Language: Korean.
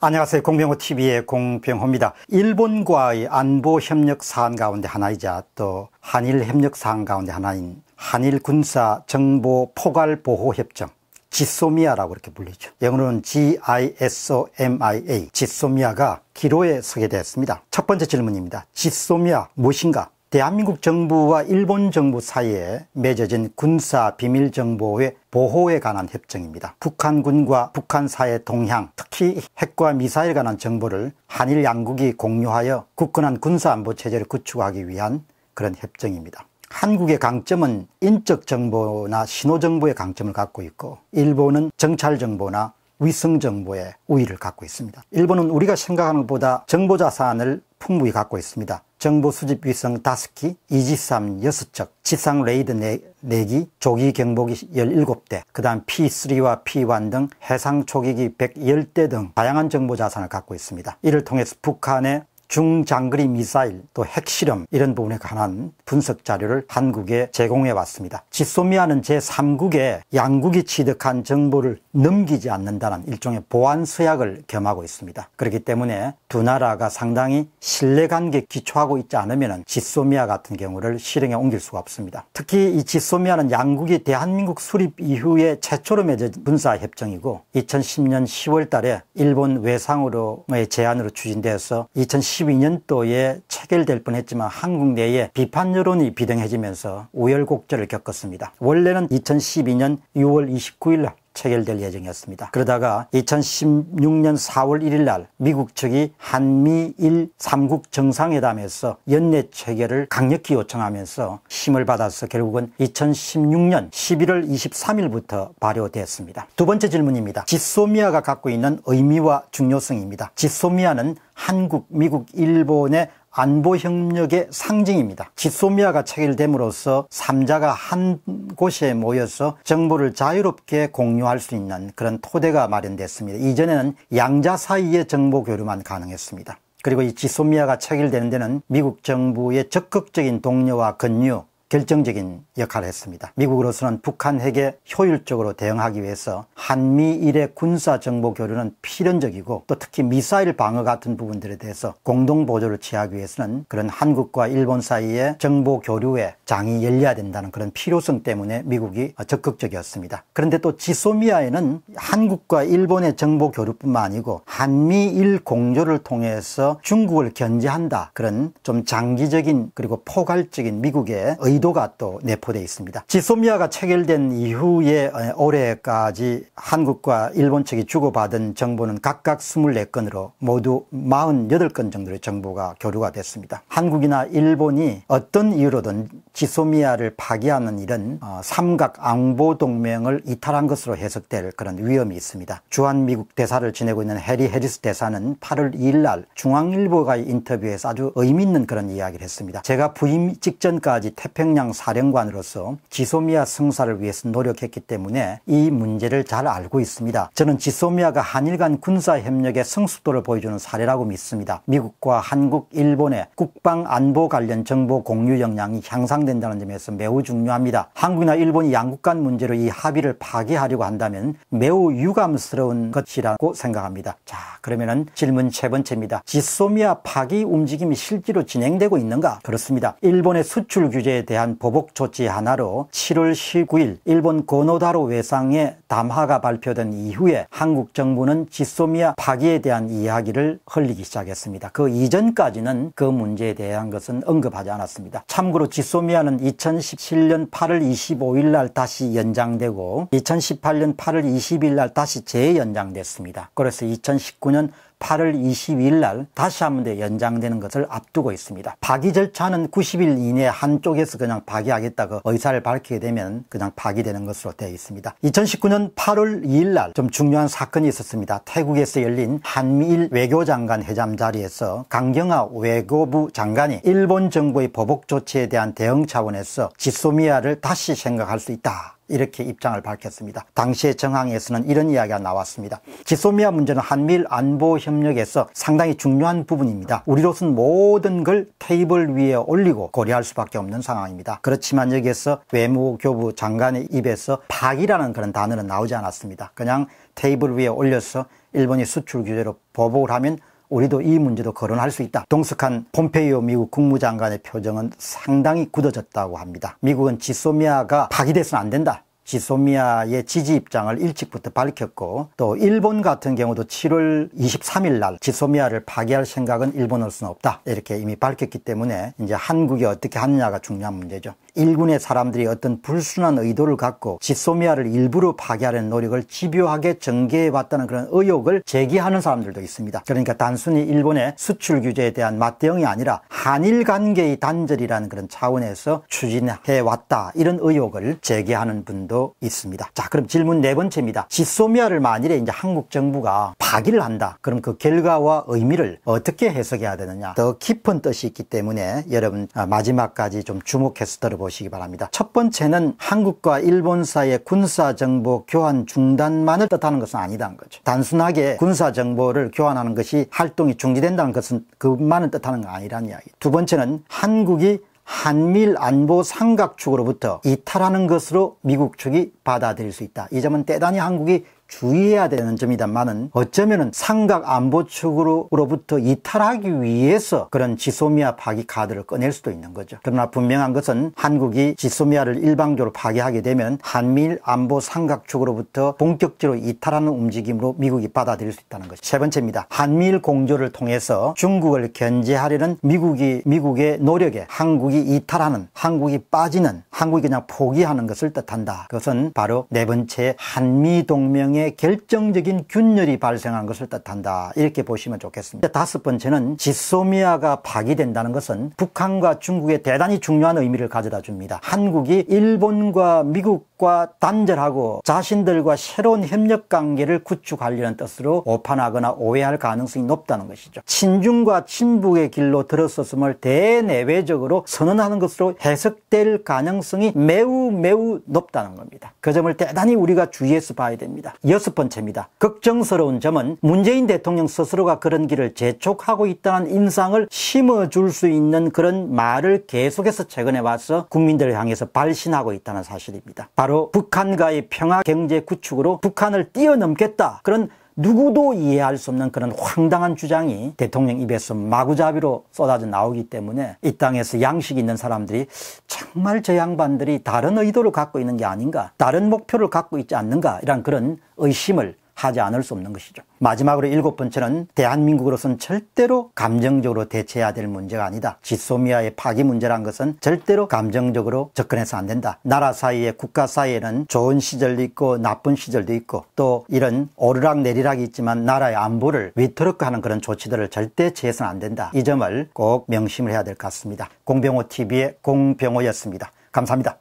안녕하세요. 공병호TV의 공병호입니다. 일본과의 안보 협력 사안 가운데 하나이자 또 한일 협력 사안 가운데 하나인 한일 군사 정보 포괄 보호 협정 지소미아라고 이렇게 불리죠. 영어로는 GISOMIA, 지소미아가 기로에 서게 되었습니다. 첫 번째 질문입니다. 지소미아 무엇인가? 대한민국 정부와 일본 정부 사이에 맺어진 군사 비밀 정보의 보호에 관한 협정입니다. 북한군과 북한 사의 동향, 특히 핵과 미사일 관한 정보를 한일 양국이 공유하여 굳건한 군사 안보 체제를 구축하기 위한 그런 협정입니다. 한국의 강점은 인적 정보나 신호 정보의 강점을 갖고 있고 일본은 정찰 정보나 위성 정보의 우위를 갖고 있습니다. 일본은 우리가 생각하는 것보다 정보 자산을 풍부히 갖고 있습니다. 정보 수집 위성 5기, 이지삼 6척, 지상 레이드 4기, 조기 경보기 17대, 그 다음 P3와 P1 등 해상 초기기 110대 등 다양한 정보 자산을 갖고 있습니다. 이를 통해서 북한의 중장거리 미사일 또 핵실험 이런 부분에 관한 분석 자료를 한국에 제공해 왔습니다. 지소미아는 제3국에 양국이 취득한 정보를 넘기지 않는다는 일종의 보안 서약을 겸하고 있습니다. 그렇기 때문에 두 나라가 상당히 신뢰관계 기초하고 있지 않으면 지소미아 같은 경우를 실행에 옮길 수가 없습니다. 특히 이 지소미아는 양국이 대한민국 수립 이후에 최초로 맺은 군사협정이고 2010년 10월 달에 일본 외상으로의 제안으로 추진되어서 2010 1992년도에 체결될 뻔했지만 한국 내에 비판 여론이 비등해지면서 우열곡절을 겪었습니다. 원래는 2012년 6월 29일 날 체결될 예정이었습니다. 그러다가 2016년 4월 1일 날 미국 측이 한미일 3국 정상회담에서 연내 체결을 강력히 요청하면서 힘을 받아서 결국은 2016년 11월 23일부터 발효됐습니다. 두 번째 질문입니다. 지소미아가 갖고 있는 의미와 중요성입니다. 지소미아는 한국, 미국, 일본의 안보 협력의 상징입니다. 지소미아가 체결됨으로써 3자가한 곳에 모여서 정보를 자유롭게 공유할 수 있는 그런 토대가 마련됐습니다. 이전에는 양자 사이의 정보 교류만 가능했습니다. 그리고 이 지소미아가 체결되는 데는 미국 정부의 적극적인 독려와 근유 결정적인 역할을 했습니다. 미국으로서는 북한 핵에 효율적으로 대응하기 위해서 한미일의 군사정보 교류는 필연적이고 또 특히 미사일 방어 같은 부분들에 대해서 공동 보조를 취하기 위해서는 그런 한국과 일본 사이의 정보 교류에 장이 열려야 된다는 그런 필요성 때문에 미국이 적극적이었습니다. 그런데 또 지소미아에는 한국과 일본의 정보 교류뿐만 아니고 한미일 공조를 통해서 중국을 견제한다 그런 좀 장기적인 그리고 포괄적인 미국의 의 의도가 또 내포되어 있습니다. 지소미아가 체결된 이후에 올해까지 한국과 일본 측이 주고받은 정보는 각각 24건으로 모두 48건 정도의 정보가 교류가 됐습니다. 한국이나 일본이 어떤 이유로든 지소미아를 파기하는 일은 어, 삼각 앙보 동맹을 이탈한 것으로 해석될 그런 위험이 있습니다. 주한 미국 대사를 지내고 있는 해리 해리스 대사는 8월 2일 날 중앙일보가의 인터뷰에서 아주 의미 있는 그런 이야기를 했습니다. 제가 부임 직전까지 태평양 사령관으로서 지소미아 승사를 위해서 노력했기 때문에 이 문제를 잘 알고 있습니다. 저는 지소미아가 한일 간 군사 협력의 성숙도를 보여주는 사례라고 믿습니다. 미국과 한국, 일본의 국방 안보 관련 정보 공유 역량이 향상 반영된다는 점에서 매우 중요합니다. 한국이나 일본이 양국 간 문제로 이 합의를 파기하려고 한다면 매우 유감스러운 것이라고 생각합니다. 자, 그러면은 질문 세 번째입니다. 지소미아 파기 움직임이 실제로 진행되고 있는가? 그렇습니다. 일본의 수출 규제에 대한 보복 조치 하나로 7월 19일 일본 고노다로 외상의 담화가 발표된 이후에 한국 정부는 지소미아 파기에 대한 이야기를 흘리기 시작했습니다. 그 이전까지는 그 문제에 대한 것은 언급하지 않았습니다. 참고로 지소미아 총회안은 2017년 8월 25일 날 다시 연장되고 2018년 8월 20일 날 다시 재연장됐습니다. 그래서 2019년 8월 22일 날 다시 한번 연장되는 것을 앞두고 있습니다. 파기 절차는 90일 이내 한쪽에서 그냥 파기하겠다고 의사를 밝히게 되면 그냥 파기되는 것으로 되어 있습니다. 2019년 8월 2일 날 좀 중요한 사건이 있었습니다. 태국에서 열린 한미일 외교장관 회담 자리에서 강경화 외교부 장관이 일본 정부의 보복 조치에 대한 대응 차원에서 지소미아를 다시 생각할 수 있다. 이렇게 입장을 밝혔습니다. 당시의 정황에서는 이런 이야기가 나왔습니다. 지소미아 문제는 한미일 안보 협력에서 상당히 중요한 부분입니다. 우리로서는 모든 걸 테이블 위에 올리고 고려할 수밖에 없는 상황입니다. 그렇지만 여기에서 외무교부 장관의 입에서 박이라는 그런 단어는 나오지 않았습니다. 그냥 테이블 위에 올려서 일본이 수출 규제로 보복을 하면 우리도 이 문제도 거론할 수 있다. 동석한 폼페이오 미국 국무장관의 표정은 상당히 굳어졌다고 합니다. 미국은 지소미아가 파기돼서는 안 된다. 지소미아의 지지 입장을 일찍부터 밝혔고 또 일본 같은 경우도 7월 23일 날 지소미아를 파기할 생각은 일본으로서는 없다 이렇게 이미 밝혔기 때문에 이제 한국이 어떻게 하느냐가 중요한 문제죠. 일군의 사람들이 어떤 불순한 의도를 갖고 지소미아를 일부러 파괴하려는 노력을 집요하게 전개해왔다는 그런 의혹을 제기하는 사람들도 있습니다. 그러니까 단순히 일본의 수출 규제에 대한 맞대응이 아니라 한일 관계의 단절이라는 그런 차원에서 추진해왔다 이런 의혹을 제기하는 분도 있습니다. 자 그럼 질문 네 번째입니다. 지소미아를 만일에 이제 한국 정부가 파기를 한다. 그럼 그 결과와 의미를 어떻게 해석해야 되느냐. 더 깊은 뜻이 있기 때문에 여러분 아, 마지막까지 좀 주목해서 들어보 보시기 바랍니다. 첫 번째는 한국과 일본 사이의 군사정보 교환 중단만을 뜻하는 것은 아니다는 거죠. 단순하게 군사정보를 교환하는 것이 활동이 중지된다는 것은 그만을 뜻하는 건 아니라는 이야기. 두 번째는 한국이 한밀 안보 삼각축으로부터 이탈하는 것으로 미국 측이 받아들일 수 있다. 이 점은 대단히 한국이 주의해야 되는 점이다만은 어쩌면은 삼각 안보 측으로부터 이탈하기 위해서 그런 지소미아 파기 카드를 꺼낼 수도 있는 거죠. 그러나 분명한 것은 한국이 지소미아를 일방적으로 파기하게 되면 한미일 안보 삼각 측으로부터 본격적으로 이탈하는 움직임으로 미국이 받아들일 수 있다는 것이 세 번째입니다. 한미일 공조를 통해서 중국을 견제하려는 미국이 미국의 노력에 한국이 이탈하는 한국이 빠지는 한국이 그냥 포기하는 것을 뜻한다. 그것은 바로 네 번째 한미 동맹의 경에 결정적인 균열이 발생한 것을 뜻한다. 이렇게 보시면 좋겠습니다. 다섯 번째는 지소미아가 파기된다는 것은 북한과 중국에 대단히 중요한 의미를 가져다 줍니다. 한국이 일본과 미국 과 단절하고 자신들과 새로운 협력 관계를 구축하려는 뜻으로 오판하거나 오해할 가능성이 높다는 것이죠. 친중과 친북의 길로 들어섰음을 대내외적으로 선언하는 것으로 해석될 가능성이 매우 매우 높다는 겁니다. 그 점을 대단히 우리가 주의해서 봐야 됩니다. 여섯 번째입니다. 걱정스러운 점은 문재인 대통령 스스로가 그런 길을 재촉하고 있다는 인상을 심어줄 수 있는 그런 말을 계속해서 최근에 와서 국민들을 향해서 발신하고 있다는 사실입니다. 바로 바로 북한과의 평화 경제 구축으로 북한을 뛰어넘겠다 그런 누구도 이해할 수 없는 그런 황당한 주장이 대통령 입에서 마구잡이로 쏟아져 나오기 때문에 이 땅에서 양식 있는 사람들이 정말 저 양반들이 다른 의도를 갖고 있는 게 아닌가 다른 목표를 갖고 있지 않는가 이런 그런 의심을 하지 않을 수 없는 것이죠. 마지막으로 일곱 번째는 대한민국으로선 절대로 감정적으로 대체해야 될 문제가 아니다. 지소미아의 파기 문제란 것은 절대로 감정적으로 접근해서 안 된다. 나라 사이에 국가 사이에는 좋은 시절도 있고 나쁜 시절도 있고 또 이런 오르락 내리락이 있지만 나라의 안보를 위태롭게 하는 그런 조치들을 절대 취해서는 안 된다. 이 점을 꼭 명심을 해야 될 것 같습니다. 공병호 TV의 공병호였습니다. 감사합니다.